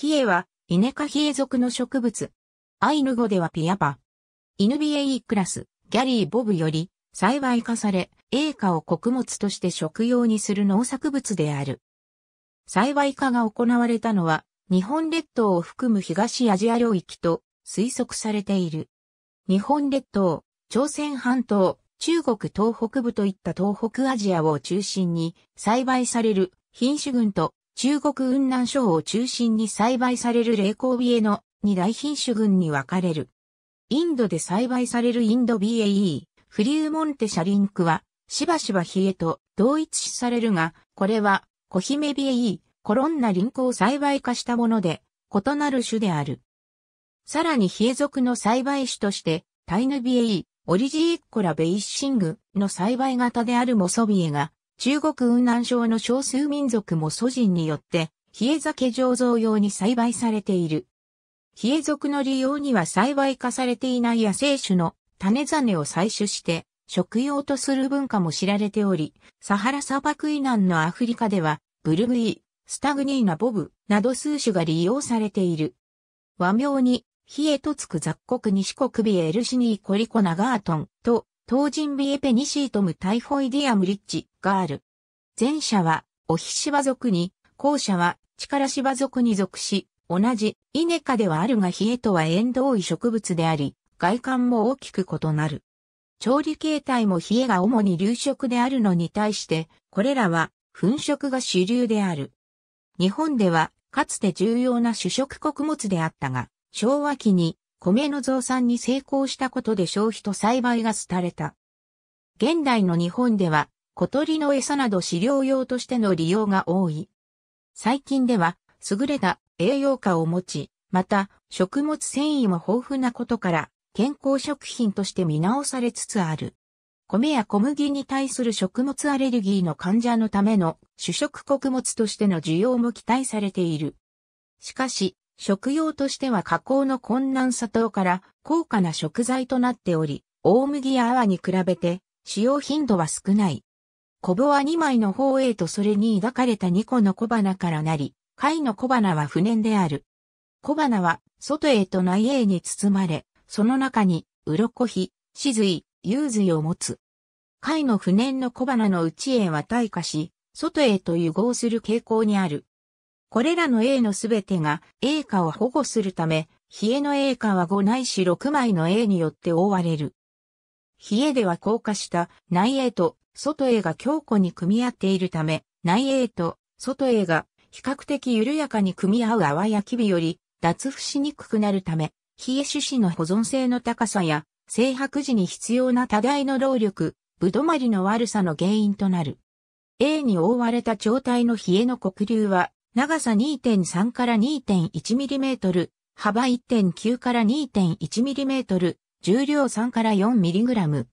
ヒエは、イネ科ヒエ属の植物。アイヌ語ではピアパ。イヌビエイクラス、ギャリー・ボブより、栽培化され、イカを穀物として食用にする農作物である。栽培化が行われたのは、日本列島を含む東アジア領域と推測されている。日本列島、朝鮮半島、中国東北部といった東北アジアを中心に栽培される品種群と中国雲南省を中心に栽培される霊光ビエの2大品種群に分かれる。インドで栽培されるインド BAE、フリューモンテシャリンクは、しばしば冷えと同一視されるが、これは、コヒメ BAE、コロンナリンクを栽培化したもので、異なる種である。さらに冷え属の栽培種として、タイヌ BAE、オリジーッコラベイッシングの栽培型であるモソビエが中国雲南省の少数民族も祖人によって、冷え酒醸造用に栽培されている。冷え族の利用には栽培化されていない野生種の種種を採取して、食用とする文化も知られており、サハラ砂漠以南のアフリカでは、ブルグイ、スタグニーナボブなど数種が利用されている。和名に、ヒエとつく雑国西国ビエルシニーコリコナガートンと、東人ビエペニシートムタイフォイディアムリッチ、がある。前者は、オヒシバ族に、後者は、力芝族に属し、同じ、イネ科ではあるがヒエとは縁遠い植物であり、外観も大きく異なる。調理形態もヒエが主に流食であるのに対して、これらは粉食が主流である。日本では、かつて重要な主食穀物であったが、昭和期に米の増産に成功したことで消費と栽培が廃れた。現代の日本では、小鳥の餌など飼料用としての利用が多い。最近では、優れた栄養価を持ち、また、食物繊維も豊富なことから、健康食品として見直されつつある。米や小麦に対する食物アレルギーの患者のための主食穀物としての需要も期待されている。しかし、食用としては加工の困難さ等から高価な食材となっており、大麦や泡に比べて使用頻度は少ない。小棒は2枚の方へとそれに抱かれた2個の小花からなり、貝の小花は不燃である。小花は外へと内へに包まれ、その中に、鱗火、ゆ髄、ず髄を持つ。貝の不燃の小花の内へは退化し、外へと融合する傾向にある。これらの A のすべてが A 化を保護するため、冷えの A 化は5ないし6枚の A によって覆われる。冷えでは硬化した内 A と外 A が強固に組み合っているため、内 A と外 A が比較的緩やかに組み合う泡やき微より脱腐しにくくなるため、冷え種子の保存性の高さや、生白時に必要な多大の労力、ぶどまりの悪さの原因となる。A に覆われた状態の冷えの黒流は、長さ2.3から 2.1mm、幅1.9から 2.1mm、重量3から 4mg。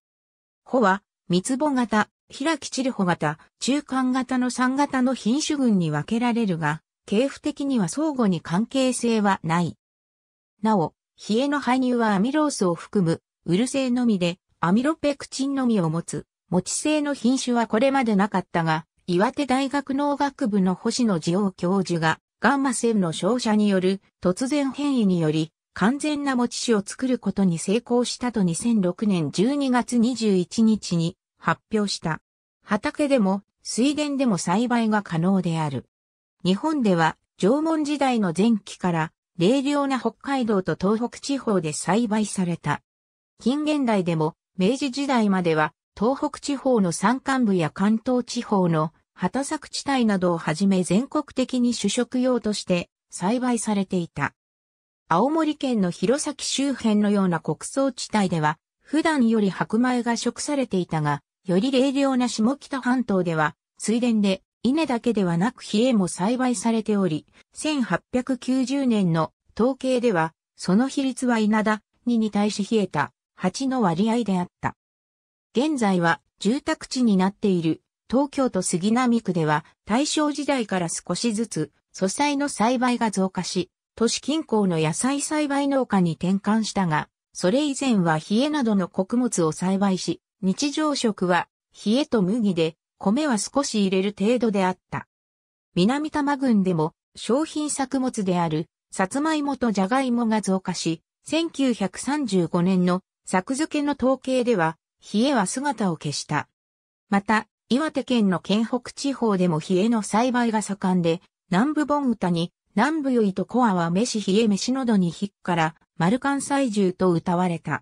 穂は、三つ穂型、開き千る穂型、中間型の3型の品種群に分けられるが、系譜的には相互に関係性はない。なお、冷えの排乳はアミロースを含む、ウル性のみで、アミロペクチンのみを持つ、持ち性の品種はこれまでなかったが、岩手大学農学部の星野治郎教授が、ガンマ線の照射による突然変異により、完全な持ち種を作ることに成功したと2006年12月21日に発表した。畑でも水田でも栽培が可能である。日本では縄文時代の前期から冷涼な北海道と東北地方で栽培された。近現代でも明治時代までは東北地方の山間部や関東地方の畑作地帯などをはじめ全国的に主食用として栽培されていた。青森県の弘前周辺のような穀倉地帯では普段より白米が食されていたがより冷涼な下北半島では、水田で稲だけではなく冷えも栽培されており、1890年の統計では、その比率は稲田2に対し冷えた8の割合であった。現在は住宅地になっている東京都杉並区では大正時代から少しずつ素材の栽培が増加し、都市近郊の野菜栽培農家に転換したが、それ以前は冷えなどの穀物を栽培し、日常食は、冷えと麦で、米は少し入れる程度であった。南多摩郡でも、商品作物である、さつまいもとじゃがいもが増加し、1935年の作付けの統計では、冷えは姿を消した。また、岩手県の県北地方でも冷えの栽培が盛んで、南部盆歌に、南部よいとコアは飯冷え飯のどに引っから、丸関西獣と歌われた。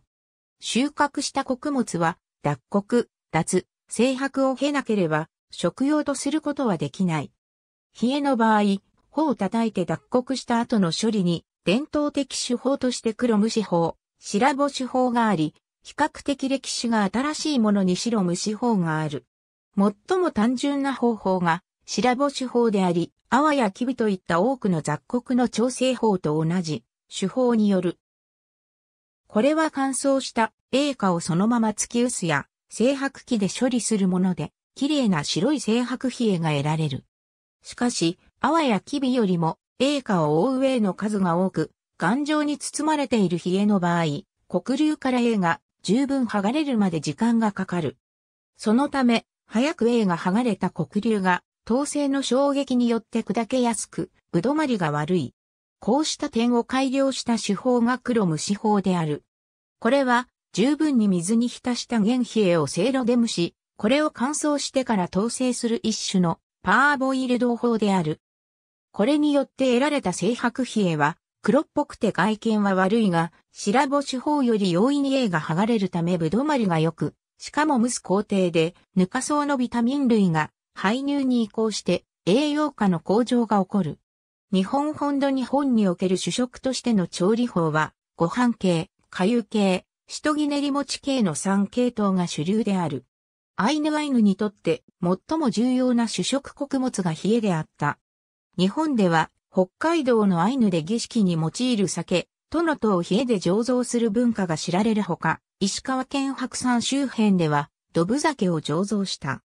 収穫した穀物は、脱穀、脱、制白を経なければ、食用とすることはできない。冷えの場合、穂を叩いて脱穀した後の処理に、伝統的手法として黒虫法、白母手法があり、比較的歴史が新しいものに白虫法がある。最も単純な方法が、白母手法であり、泡やキビといった多くの雑穀の調整法と同じ手法による。これは乾燥した栄華をそのまま突き薄や製白器で処理するもので、綺麗な白い製白比叡が得られる。しかし、泡や機微よりも栄華を覆う絵の数が多く、頑丈に包まれている冷えの場合、黒流から絵が十分剥がれるまで時間がかかる。そのため、早く A が剥がれた黒流が、統制の衝撃によって砕けやすく、うどまりが悪い。こうした点を改良した手法が黒無手法である。これは、十分に水に浸した原皮をせいろで蒸し、これを乾燥してから統制する一種のパーボイル同法である。これによって得られた生白皮は黒っぽくて外見は悪いが、白星法より容易に A が剥がれるためぶどまりが良く、しかも蒸す工程でぬかうのビタミン類が排乳に移行して栄養価の向上が起こる。日本本土日本における主食としての調理法は、ご飯系、粥系、シトギネリモチ系の3系統が主流である。アイヌアイヌにとって最も重要な主食穀物が冷えであった。日本では北海道のアイヌで儀式に用いる酒、トノトを冷えで醸造する文化が知られるほか、石川県白山周辺ではドブ酒を醸造した。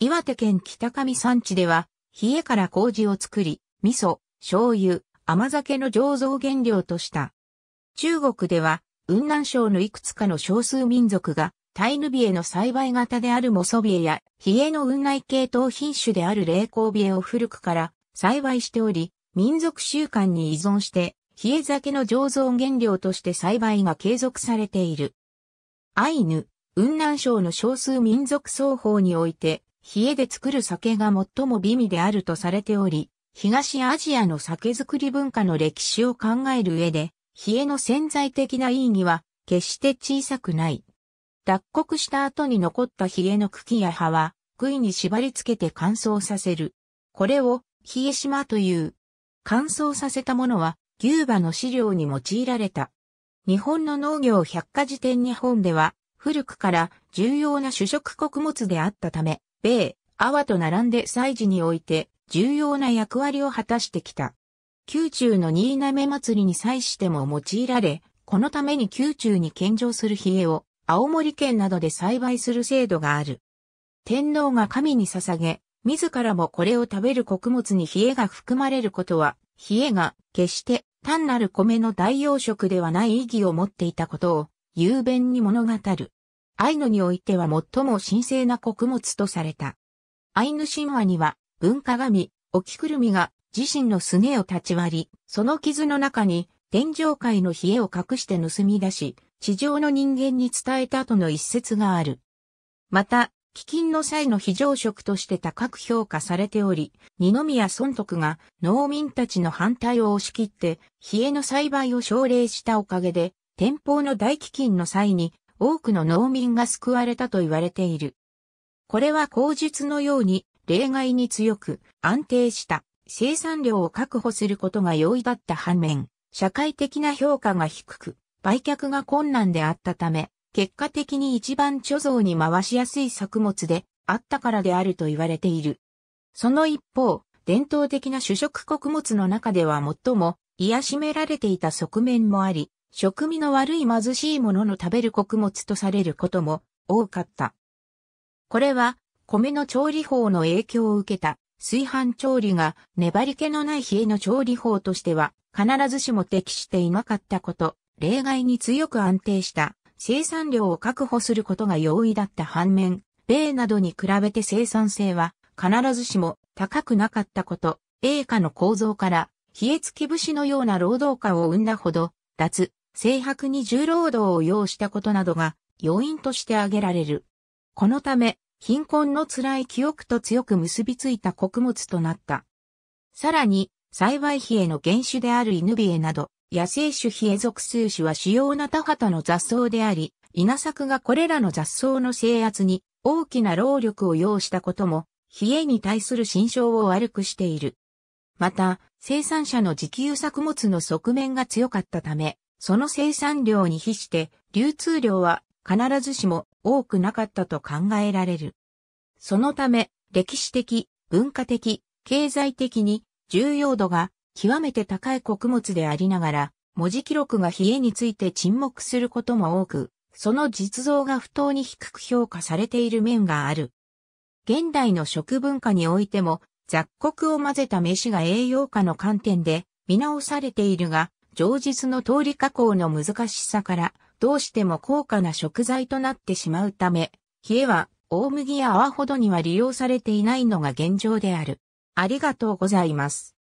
岩手県北上山地では冷えから麹を作り、味噌、醤油、甘酒の醸造原料とした。中国では雲南省のいくつかの少数民族が、タイヌビエの栽培型であるモソビエや、ヒエの雲内系統品種である霊光ビエを古くから栽培しており、民族習慣に依存して、ヒエ酒の醸造原料として栽培が継続されている。アイヌ、雲南省の少数民族双方において、冷えで作る酒が最も美味であるとされており、東アジアの酒造り文化の歴史を考える上で、冷えの潜在的な意義は決して小さくない。脱穀した後に残った冷えの茎や葉は、杭に縛り付けて乾燥させる。これを、冷え島という。乾燥させたものは、牛馬の飼料に用いられた。日本の農業百科事典日本では、古くから重要な主食穀物であったため、米、泡と並んで祭事において重要な役割を果たしてきた。宮中の新滑祭りに際しても用いられ、このために宮中に献上する冷えを青森県などで栽培する制度がある。天皇が神に捧げ、自らもこれを食べる穀物に冷えが含まれることは、冷えが決して単なる米の代用食ではない意義を持っていたことを雄弁に物語る。アイヌにおいては最も神聖な穀物とされた。アイヌ神話には文化神、きくるみが自身のすねを立ち割り、その傷の中に天上界の冷えを隠して盗み出し、地上の人間に伝えたとの一節がある。また、飢饉の際の非常食として高く評価されており、二宮尊徳が農民たちの反対を押し切って、冷えの栽培を奨励したおかげで、天保の大飢饉の際に多くの農民が救われたと言われている。これは口述のように例外に強く安定した生産量を確保することが容易だった反面、社会的な評価が低く、売却が困難であったため、結果的に一番貯蔵に回しやすい作物であったからであると言われている。その一方、伝統的な主食穀物の中では最も癒しめられていた側面もあり、食味の悪い貧しいものの食べる穀物とされることも多かった。これは米の調理法の影響を受けた炊飯調理が粘り気のない冷えの調理法としては必ずしも適していなかったこと、例外に強く安定した生産量を確保することが容易だった反面、米などに比べて生産性は必ずしも高くなかったこと、栄華の構造から冷え付き節のような労働家を生んだほど、脱、正白に重労働を要したことなどが要因として挙げられる。このため、貧困の辛い記憶と強く結びついた穀物となった。さらに、栽培費への原種である犬ビエなど、野生種肥へ属数種は主要な田畑の雑草であり、稲作がこれらの雑草の制圧に大きな労力を要したことも、冷えに対する心象を悪くしている。また、生産者の自給作物の側面が強かったため、その生産量に比して、流通量は必ずしも多くなかったと考えられる。そのため、歴史的、文化的、経済的に重要度が極めて高い穀物でありながら、文字記録が冷えについて沈黙することも多く、その実像が不当に低く評価されている面がある。現代の食文化においても、雑穀を混ぜた飯が栄養価の観点で見直されているが、上述の通り加工の難しさから、どうしても高価な食材となってしまうため、冷えは大麦や泡ほどには利用されていないのが現状である。ありがとうございます。